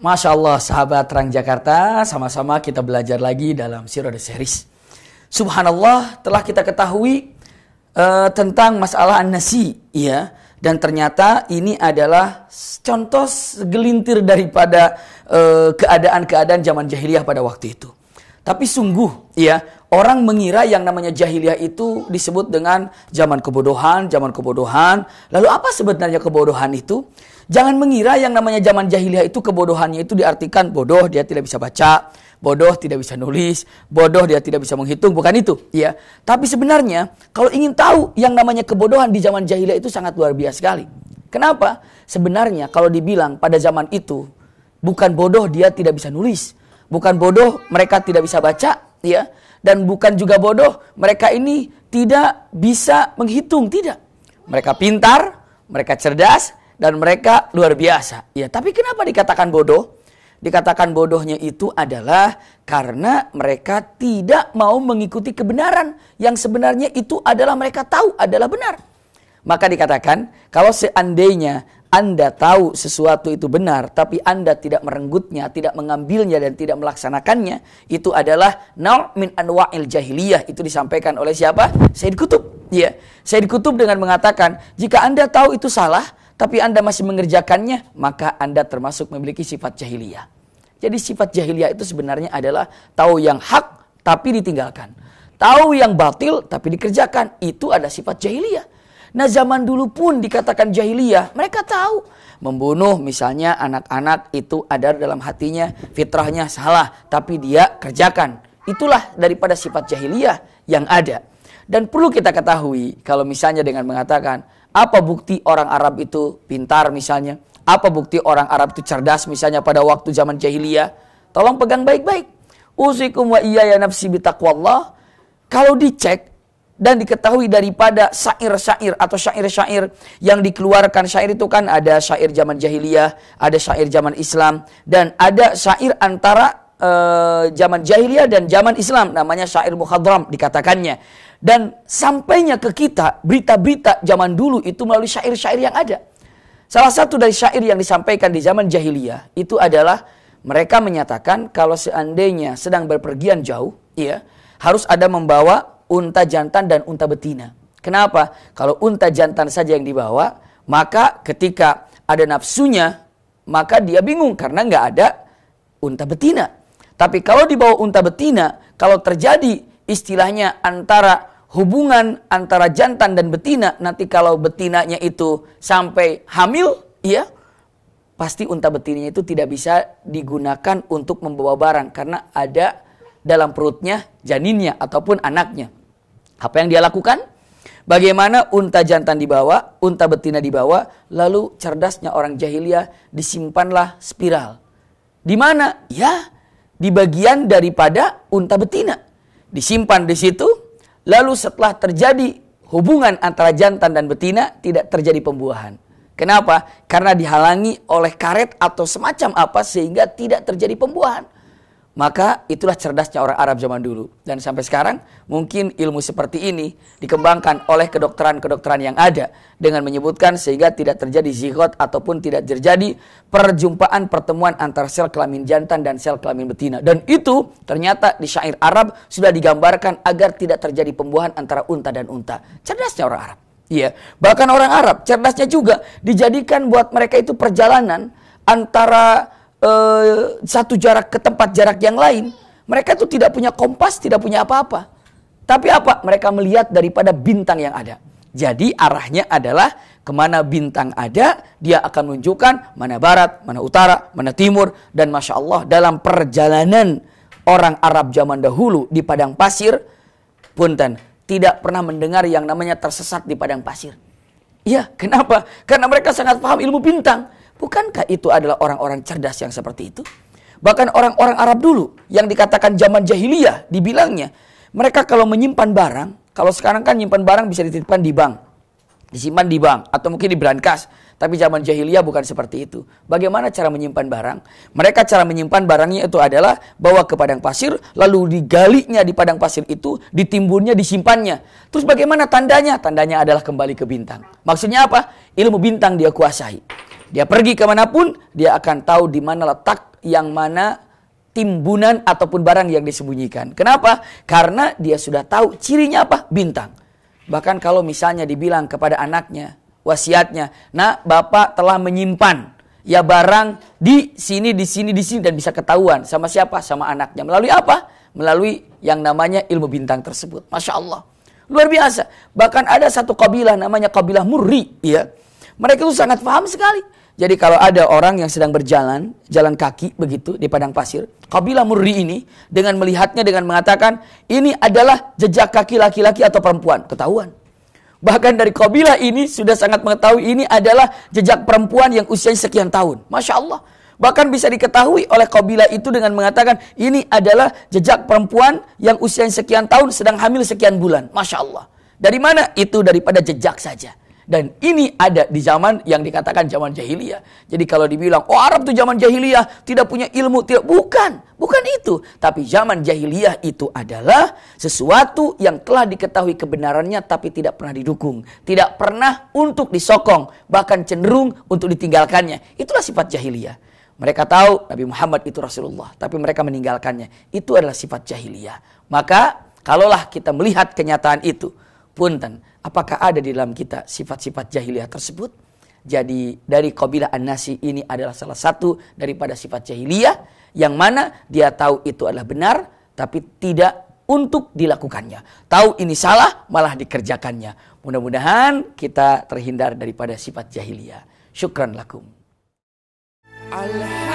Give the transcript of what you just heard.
Masya Allah, sahabat Terang Jakarta, sama-sama kita belajar lagi dalam The Series. Subhanallah, telah kita ketahui uh, tentang masalah an-nasi, ya dan ternyata ini adalah contoh segelintir daripada eh, keadaan-keadaan zaman jahiliyah pada waktu itu. Tapi sungguh ya, orang mengira yang namanya jahiliyah itu disebut dengan zaman kebodohan, zaman kebodohan. Lalu apa sebenarnya kebodohan itu? Jangan mengira yang namanya zaman jahiliyah itu kebodohannya itu diartikan bodoh dia tidak bisa baca, bodoh tidak bisa nulis, bodoh dia tidak bisa menghitung, bukan itu, ya. Tapi sebenarnya kalau ingin tahu yang namanya kebodohan di zaman jahiliyah itu sangat luar biasa sekali. Kenapa? Sebenarnya kalau dibilang pada zaman itu bukan bodoh dia tidak bisa nulis, Bukan bodoh mereka tidak bisa baca ya dan bukan juga bodoh mereka ini tidak bisa menghitung tidak. Mereka pintar, mereka cerdas dan mereka luar biasa. Ya, tapi kenapa dikatakan bodoh? Dikatakan bodohnya itu adalah karena mereka tidak mau mengikuti kebenaran yang sebenarnya itu adalah mereka tahu adalah benar. Maka dikatakan kalau seandainya anda tahu sesuatu itu benar, tapi Anda tidak merenggutnya, tidak mengambilnya, dan tidak melaksanakannya, itu adalah nau' min anwa'il jahiliyah. Itu disampaikan oleh siapa? Saya Kutub. Ya. saya Kutub dengan mengatakan, jika Anda tahu itu salah, tapi Anda masih mengerjakannya, maka Anda termasuk memiliki sifat jahiliyah. Jadi sifat jahiliyah itu sebenarnya adalah tahu yang hak, tapi ditinggalkan. Tahu yang batil, tapi dikerjakan. Itu ada sifat jahiliyah. Nah zaman dulu pun dikatakan jahiliyah, mereka tahu membunuh misalnya anak-anak itu ada dalam hatinya, fitrahnya salah, tapi dia kerjakan. Itulah daripada sifat jahiliyah yang ada. Dan perlu kita ketahui kalau misalnya dengan mengatakan apa bukti orang Arab itu pintar misalnya, apa bukti orang Arab itu cerdas misalnya pada waktu zaman jahiliyah, tolong pegang baik-baik. Usikum wa iya ya nafsi bitaqwallah. Kalau dicek dan diketahui daripada syair-syair atau syair-syair yang dikeluarkan. Syair itu kan ada syair zaman jahiliyah, ada syair zaman Islam, dan ada syair antara e, zaman jahiliyah dan zaman Islam. Namanya syair mukhadram dikatakannya. Dan sampainya ke kita berita-berita zaman dulu itu melalui syair-syair yang ada. Salah satu dari syair yang disampaikan di zaman jahiliyah itu adalah mereka menyatakan kalau seandainya sedang berpergian jauh, ya harus ada membawa unta jantan dan unta betina. Kenapa? Kalau unta jantan saja yang dibawa, maka ketika ada nafsunya, maka dia bingung karena nggak ada unta betina. Tapi kalau dibawa unta betina, kalau terjadi istilahnya antara hubungan antara jantan dan betina, nanti kalau betinanya itu sampai hamil, ya pasti unta betinanya itu tidak bisa digunakan untuk membawa barang karena ada dalam perutnya janinnya ataupun anaknya. Apa yang dia lakukan? Bagaimana unta jantan dibawa, unta betina dibawa, lalu cerdasnya orang jahiliyah disimpanlah spiral. Di mana? Ya, di bagian daripada unta betina. Disimpan di situ, lalu setelah terjadi hubungan antara jantan dan betina, tidak terjadi pembuahan. Kenapa? Karena dihalangi oleh karet atau semacam apa sehingga tidak terjadi pembuahan. Maka itulah cerdasnya orang Arab zaman dulu. Dan sampai sekarang mungkin ilmu seperti ini dikembangkan oleh kedokteran-kedokteran yang ada dengan menyebutkan sehingga tidak terjadi zigot ataupun tidak terjadi perjumpaan pertemuan antara sel kelamin jantan dan sel kelamin betina. Dan itu ternyata di syair Arab sudah digambarkan agar tidak terjadi pembuahan antara unta dan unta. Cerdasnya orang Arab. Iya, bahkan orang Arab cerdasnya juga dijadikan buat mereka itu perjalanan antara Eh, satu jarak ke tempat jarak yang lain, mereka itu tidak punya kompas, tidak punya apa-apa. Tapi apa? Mereka melihat daripada bintang yang ada. Jadi arahnya adalah kemana bintang ada, dia akan menunjukkan mana barat, mana utara, mana timur. Dan Masya Allah dalam perjalanan orang Arab zaman dahulu di padang pasir, punten, tidak pernah mendengar yang namanya tersesat di padang pasir. Iya, kenapa? Karena mereka sangat paham ilmu bintang. Bukankah itu adalah orang-orang cerdas yang seperti itu? Bahkan orang-orang Arab dulu yang dikatakan zaman jahiliyah dibilangnya, mereka kalau menyimpan barang, kalau sekarang kan menyimpan barang bisa dititipkan di bank disimpan di bank atau mungkin di brankas. Tapi zaman jahiliyah bukan seperti itu. Bagaimana cara menyimpan barang? Mereka cara menyimpan barangnya itu adalah bawa ke padang pasir, lalu digalinya di padang pasir itu, ditimbunnya, disimpannya. Terus bagaimana tandanya? Tandanya adalah kembali ke bintang. Maksudnya apa? Ilmu bintang dia kuasai. Dia pergi kemanapun, dia akan tahu di mana letak yang mana timbunan ataupun barang yang disembunyikan. Kenapa? Karena dia sudah tahu cirinya apa? Bintang. Bahkan kalau misalnya dibilang kepada anaknya, wasiatnya, nah bapak telah menyimpan ya barang di sini, di sini, di sini dan bisa ketahuan sama siapa? Sama anaknya. Melalui apa? Melalui yang namanya ilmu bintang tersebut. Masya Allah. Luar biasa. Bahkan ada satu kabilah namanya kabilah Murri. Ya. Mereka itu sangat paham sekali jadi kalau ada orang yang sedang berjalan, jalan kaki begitu di padang pasir, kabilah murri ini dengan melihatnya dengan mengatakan ini adalah jejak kaki laki-laki atau perempuan, ketahuan. Bahkan dari kabilah ini sudah sangat mengetahui ini adalah jejak perempuan yang usianya sekian tahun. Masya Allah. Bahkan bisa diketahui oleh kabilah itu dengan mengatakan ini adalah jejak perempuan yang usianya sekian tahun sedang hamil sekian bulan. Masya Allah. Dari mana? Itu daripada jejak saja. Dan ini ada di zaman yang dikatakan zaman jahiliyah. Jadi kalau dibilang, oh Arab tuh zaman jahiliyah, tidak punya ilmu, tidak. Bukan, bukan itu. Tapi zaman jahiliyah itu adalah sesuatu yang telah diketahui kebenarannya tapi tidak pernah didukung. Tidak pernah untuk disokong, bahkan cenderung untuk ditinggalkannya. Itulah sifat jahiliyah. Mereka tahu Nabi Muhammad itu Rasulullah, tapi mereka meninggalkannya. Itu adalah sifat jahiliyah. Maka kalaulah kita melihat kenyataan itu, Punten, apakah ada di dalam kita sifat-sifat jahiliyah tersebut? Jadi dari kabilah An-Nasi ini adalah salah satu daripada sifat jahiliyah yang mana dia tahu itu adalah benar tapi tidak untuk dilakukannya. Tahu ini salah malah dikerjakannya. Mudah-mudahan kita terhindar daripada sifat jahiliyah. Syukran lakum. Allah.